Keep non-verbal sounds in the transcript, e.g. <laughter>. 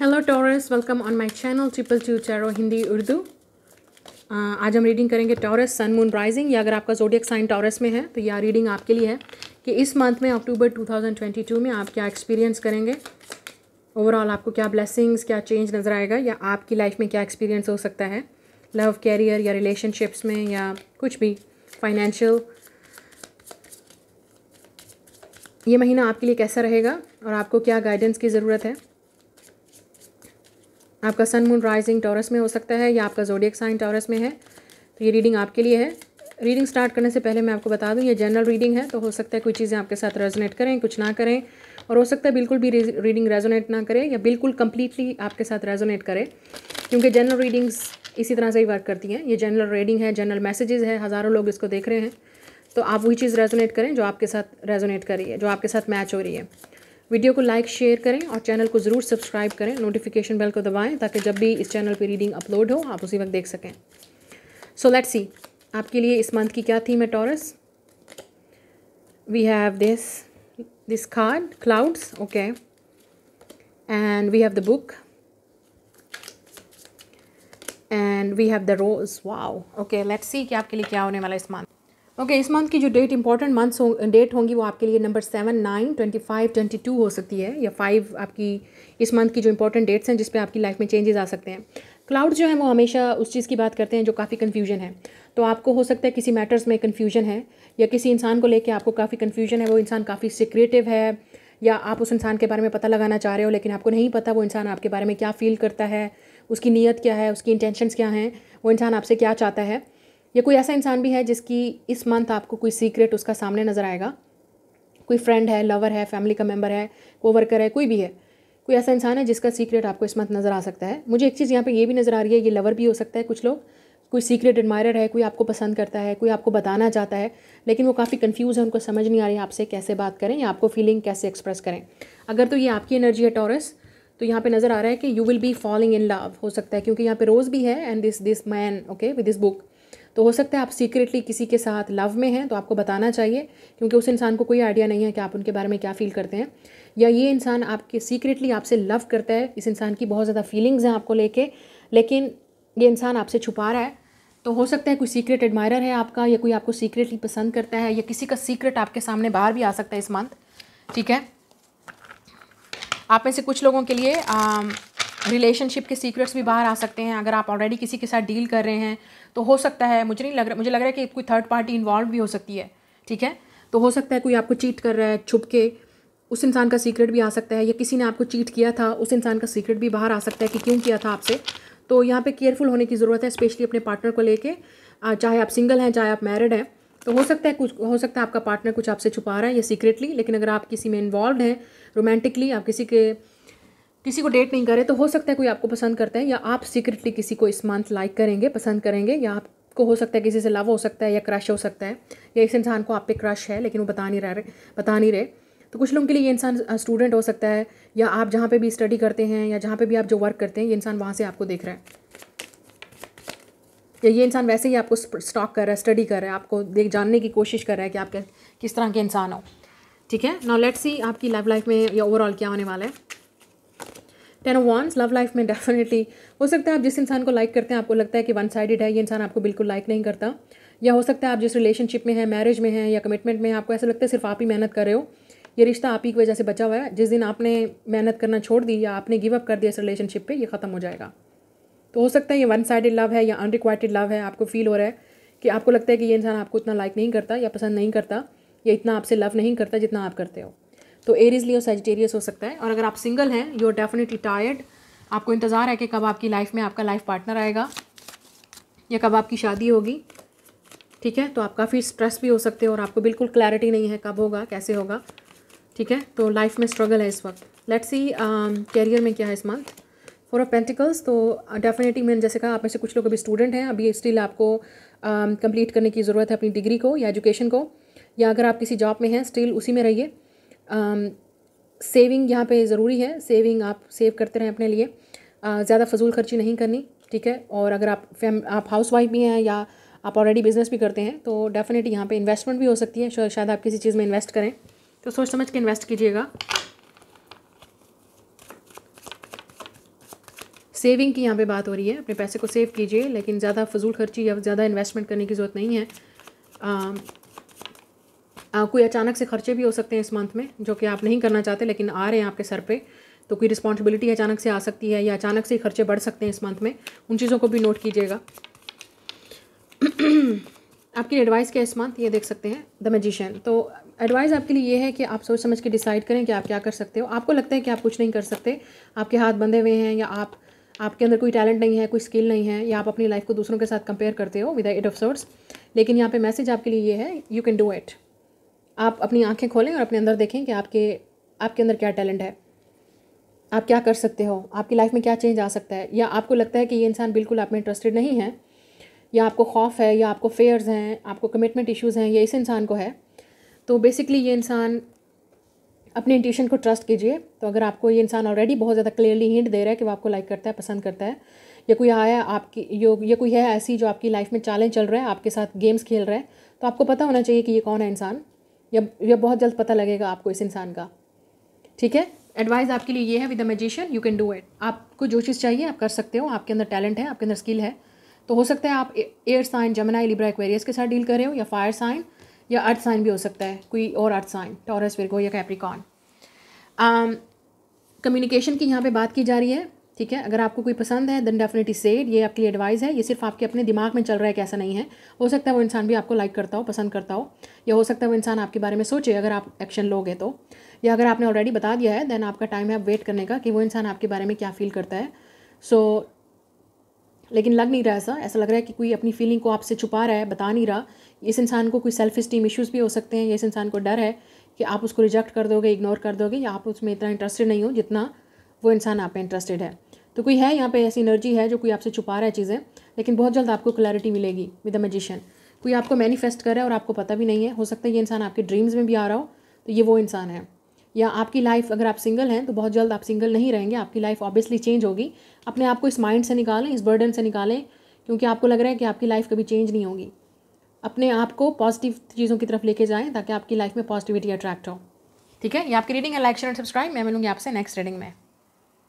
hello Taurus welcome on my channel triple two Cheiro Hindi Urdu आज हम reading करेंगे taurus sun moon rising या अगर आपका जोडियक साइन टॉरस में है तो यह रीडिंग आपके लिए है कि इस मंथ में अक्टूबर 2022 में आप क्या एक्सपीरियंस करेंगे ओवरऑल आपको क्या ब्लेसिंग्स क्या चेंज नज़र आएगा या आपकी लाइफ में क्या एक्सपीरियंस हो सकता है लव कैरियर या रिलेशनशिप्स में या कुछ भी फाइनेंशियल ये महीना आपके लिए कैसा रहेगा और आपको क्या गाइडेंस की ज़रूरत है आपका सन मून राइजिंग टॉरस में हो सकता है या आपका जोडियक साइन टॉरस में है तो ये रीडिंग आपके लिए है रीडिंग स्टार्ट करने से पहले मैं आपको बता दूं ये जनरल रीडिंग है तो हो सकता है कोई चीज़ें आपके साथ रेजोनेट करें कुछ ना करें और हो सकता है बिल्कुल भी रीडिंग रेजोनेट ना करें या बिल्कुल कम्प्लीटली आपके साथ रेजोनेट करें क्योंकि जनरल रीडिंग्स इसी तरह से ही वर्क करती हैं ये जनरल रीडिंग है जनरल मैसेजेज़ है हज़ारों लोग इसको देख रहे हैं तो आप वही चीज़ रेजोनेट करें जो आपके साथ रेजोनेट कर रही है जो आपके साथ मैच हो रही है वीडियो को लाइक शेयर करें और चैनल को ज़रूर सब्सक्राइब करें नोटिफिकेशन बेल को दबाएं ताकि जब भी इस चैनल पे रीडिंग अपलोड हो आप उसी वक्त देख सकें सो लेट्स सी आपके लिए इस मंथ की क्या थीम है Taurus we have this this card clouds okay and we have the book and we have the rose wow okay let's see कि आपके लिए क्या होने वाला इस मंथ ओके okay, इस मंथ की जो डेट इंपॉर्टेंट मंथ्स हो, डेट होंगी वो आपके लिए number seven nine twenty five twenty two हो सकती है या फाइव आपकी इस मंथ की जो इंपॉर्टेंट डेट्स हैं जिसपे आपकी लाइफ में चेंजेस आ सकते हैं क्लाउड जो है वो हमेशा उस चीज़ की बात करते हैं जो काफ़ी कन्फ्यूजन है तो आपको हो सकता है किसी मैटर्स में कन्फ्यूजन है या किसी इंसान को लेकर आपको काफ़ी कन्फ्यूजन है वो इंसान काफ़ी सिक्रेटिव है या आप उस इंसान के बारे में पता लगाना चाह रहे हो लेकिन आपको नहीं पता वो इंसान आपके बारे में क्या फ़ील करता है उसकी नीयत क्या है उसकी इंटेंशनस क्या हैं वो इंसान आपसे क्या चाहता है या कोई ऐसा इंसान भी है जिसकी इस मंथ आपको कोई सीक्रेट उसका सामने नज़र आएगा कोई फ्रेंड है लवर है फैमिली का मेम्बर है वर्कर है कोई भी है कोई ऐसा इंसान है जिसका सीक्रेट आपको इस मंथ नज़र आ सकता है मुझे एक चीज़ यहाँ पे ये भी नज़र आ रही है ये लवर भी हो सकता है कुछ लोग कोई सीक्रेट एडमायर है कोई आपको पसंद करता है कोई आपको बताना चाहता है लेकिन वो काफ़ी कन्फ्यूज़ है उनको समझ नहीं आ रही आपसे कैसे बात करें या आपको फीलिंग कैसे एक्सप्रेस करें अगर तो ये आपकी एनर्जी है टॉरस तो यहाँ पे नज़र आ रहा है कि you will be falling in love हो सकता है क्योंकि यहाँ पे रोज़ भी है and this this man okay with this book तो हो सकता है आप सीक्रेटली किसी के साथ लव में हैं तो आपको बताना चाहिए क्योंकि उस इंसान को कोई आइडिया नहीं है कि आप उनके बारे में क्या फ़ील करते हैं या ये इंसान आपके सीक्रेटली आपसे लव करता है इस इंसान की बहुत ज़्यादा फीलिंग्स हैं आपको लेके लेकिन ये इंसान आपसे छुपा रहा है तो हो सकता है कोई सीक्रेट एडमायरर है आपका या कोई आपको सीक्रेटली पसंद करता है या किसी का सीक्रेट आपके सामने बाहर भी आ सकता है इस मंथ ठीक है आप में से कुछ लोगों के लिए आ, रिलेशनशिप के सीक्रेट्स भी बाहर आ सकते हैं अगर आप ऑलरेडी किसी के साथ डील कर रहे हैं तो हो सकता है मुझे नहीं लग रहा मुझे लग रहा है कि कोई थर्ड पार्टी इन्वॉल्व भी हो सकती है ठीक है तो हो सकता है कोई आपको चीट कर रहा है छुप के उस इंसान का सीक्रेट भी आ सकता है या किसी ने आपको चीट किया था उस इंसान का सीक्रेट भी बाहर आ सकता है कि क्यों किया था आपसे तो यहाँ पे केयरफुल होने की ज़रूरत है स्पेशली अपने पार्टनर को लेके चाहे आप सिंगल हैं चाहे आप मैरिड हैं तो हो सकता है कुछ हो सकता है आपका पार्टनर कुछ आपसे छुपा रहा है या सीक्रेटली लेकिन अगर आप किसी में इन्वॉल्व हैं रोमांटिकली आप किसी के किसी को डेट नहीं करे तो हो सकता है कोई आपको पसंद करता है या आप सीक्रेटली किसी को इस मंथ लाइक करेंगे पसंद करेंगे या आपको हो सकता है किसी से लव हो सकता है या क्रश हो सकता है या इस इंसान को आप पे क्रश है लेकिन वो बता नहीं रह रहे बता नहीं रहे तो कुछ लोगों के लिए ये इंसान स्टूडेंट हो सकता है या आप जहाँ पे भी स्टडी करते हैं या जहाँ पे भी आप जो वर्क करते हैं ये इंसान वहाँ से आपको देख रहा है या ये इंसान वैसे ही आपको स्टॉक कर रहा है स्टडी कर रहा है आपको देख जानने की कोशिश कर रहा है कि आप किस तरह के इंसान हो ठीक है नॉलेट्स लेट्स सी आपकी लव लाइफ में या ओवरऑल क्या होने वाला है ten of wands love life में डेफिनेटली हो सकता है आप जिस इंसान को लाइक करते हैं आपको लगता है कि वन साइडेड है ये इंसान आपको बिल्कुल लाइक नहीं करता या हो सकता है आप जिस रिलेशनशिप में है मैरिज में है या कमिटमेंट में है आपको ऐसा लगता है सिर्फ आप ही मेहनत कर रहे हो ये रिश्ता आप ही की वजह से बचा हुआ है जिस दिन आपने मेहनत करना छोड़ दी या आपने गिव अप कर दिया इस रिलेशनशिप पे ये ख़त्म हो जाएगा तो हो सकता है ये वन साइडेड लव है या अनरिक्वाइटेड लव है आपको फील हो रहा है कि आपको लगता है कि ये इंसान आपको इतना लाइक नहीं करता या पसंद नहीं करता या इतना आपसे लव नहीं करता जितना आप करते हो तो एरीज लियो सेजिटेरियस हो सकता है और अगर आप सिंगल हैं यू आर डेफिनेटली टायर्ड आपको इंतज़ार है कि कब आपकी लाइफ में आपका लाइफ पार्टनर आएगा या कब आपकी शादी होगी ठीक है तो आप काफ़ी स्ट्रेस भी हो सकते हो और आपको बिल्कुल क्लैरिटी नहीं है कब होगा कैसे होगा ठीक है तो लाइफ में स्ट्रगल है इस वक्त लेट्स सी कैरियर में क्या है इस मंथ फोर ऑफ पेंटिकल्स तो डेफिनेटली uh, मैंने जैसे कहा आप में से कुछ लोग अभी स्टूडेंट हैं अभी स्टिल आपको कंप्लीट um, uh, करने की ज़रूरत है अपनी डिग्री को या एजुकेशन को या अगर आप किसी जॉब में हैं स्टिल उसी में रहिए सेविंग um, यहाँ पे ज़रूरी है सेविंग आप सेव करते रहें अपने लिए uh, ज़्यादा फजूल खर्ची नहीं करनी ठीक है और अगर आप फैम आप हाउस वाइफ भी हैं या आप ऑलरेडी बिज़नेस भी करते हैं तो डेफिनेटली यहाँ पे इन्वेस्टमेंट भी हो सकती है शायद आप किसी चीज़ में इन्वेस्ट करें तो सोच समझ के इन्वेस्ट कीजिएगा सेविंग की यहाँ पे बात हो रही है अपने पैसे को सेव कीजिए लेकिन ज़्यादा फजूल खर्ची या ज़्यादा इन्वेस्टमेंट करने की ज़रूरत नहीं है आ, um, आ, कोई अचानक से खर्चे भी हो सकते हैं इस मंथ में जो कि आप नहीं करना चाहते लेकिन आ रहे हैं आपके सर पे तो कोई रिस्पॉन्सिबिलिटी अचानक से आ सकती है या अचानक से ही खर्चे बढ़ सकते हैं इस मंथ में उन चीज़ों को भी नोट कीजिएगा <clears throat> आपकी एडवाइस क्या इस मंथ ये देख सकते हैं द मेजिशियन तो एडवाइस आपके लिए ये है कि आप सोच समझ के डिसाइड करें कि आप क्या कर सकते हो आपको लगता है कि आप कुछ नहीं कर सकते आपके हाथ बंधे हुए हैं या आप आपके अंदर कोई टैलेंट नहीं है कोई स्किल नहीं है या आप अपनी लाइफ को दूसरों के साथ कंपेयर करते हो विद एड ऑफ सोर्स लेकिन यहाँ पे मैसेज आपके लिए ये है यू कैन डू इट आप अपनी आंखें खोलें और अपने अंदर देखें कि आपके आपके अंदर क्या टैलेंट है आप क्या कर सकते हो आपकी लाइफ में क्या चेंज आ सकता है या आपको लगता है कि ये इंसान बिल्कुल आप में इंटरेस्टेड नहीं है या आपको खौफ है या आपको फेयर्स हैं आपको कमिटमेंट इश्यूज़ हैं ये इस इंसान को है तो बेसिकली ये इंसान अपने इंट्यूशन को ट्रस्ट कीजिए तो अगर आपको ये इंसान ऑलरेडी बहुत ज़्यादा क्लियरली हिंट दे रहा है कि वो आपको लाइक करता है पसंद करता है या कोई आया आपकी यो या कोई है ऐसी जो आपकी लाइफ में चैलेंज चल रहा है आपके साथ गेम्स खेल रहा है तो आपको पता होना चाहिए कि ये कौन है इंसान या या बहुत जल्द पता लगेगा आपको इस इंसान का ठीक है एडवाइस आपके लिए ये है with a magician you can do it आपको जो चीज़ चाहिए आप कर सकते हो आपके अंदर टैलेंट है आपके अंदर स्किल है तो हो सकता है आप air sign Gemini Libra Aquarius के साथ डील कर रहे हो या फायर साइन या अर्थ साइन भी हो सकता है कोई और अर्थ साइन टॉरस विरगो या कैप्रिकॉन कम्युनिकेशन um, की यहाँ पे बात की जा रही है ठीक है अगर आपको कोई पसंद है देन डेफिनेटली सेड ये आपके लिए एडवाइस है ये सिर्फ आपके अपने दिमाग में चल रहा है कि ऐसा नहीं है हो सकता है वो इंसान भी आपको लाइक करता हो पसंद करता हो या हो सकता है वो इंसान आपके बारे में सोचे अगर आप एक्शन लोगे तो या अगर आपने ऑलरेडी बता दिया है देन आपका टाइम है आप वेट करने का कि वो इंसान आपके बारे में क्या फील करता है सो so, लेकिन लग नहीं रहा ऐसा ऐसा लग रहा है कि कोई अपनी फीलिंग को आपसे छुपा रहा है बता नहीं रहा इस इंसान को कोई सेल्फ इस्टीम इश्यूज़ भी हो सकते हैं या इस इंसान को डर है कि आप उसको रिजेक्ट कर दोगे इग्नोर कर दोगे या आप उसमें इतना इंटरेस्टेड नहीं हो जितना वो इंसान आप में इंटरेस्टेड है तो कोई है यहाँ पे ऐसी एनर्जी है जो कोई आपसे छुपा रहा है चीज़ें लेकिन बहुत जल्द आपको क्लैरिटी मिलेगी विद अ मैजिशियन कोई आपको मैनिफेस्ट कर रहा है और आपको पता भी नहीं है हो सकता है ये इंसान आपके ड्रीम्स में भी आ रहा हो तो ये वो इंसान है या आपकी लाइफ अगर आप सिंगल हैं तो बहुत जल्द आप सिंगल नहीं रहेंगे आपकी लाइफ ऑब्वियसली चेंज होगी अपने आप को इस माइंड से निकालें इस बर्डन से निकालें क्योंकि आपको लग रहा है कि आपकी लाइफ कभी चेंज नहीं होगी अपने आप को पॉजिटिव चीज़ों की तरफ लेके जाएं ताकि आपकी लाइफ में पॉजिटिविटी अट्रैक्ट हो ठीक है ये आपकी रीडिंग है लाइक शेयर एंड सब्सक्राइब मैं मिलूंगी आपसे नेक्स्ट रीडिंग में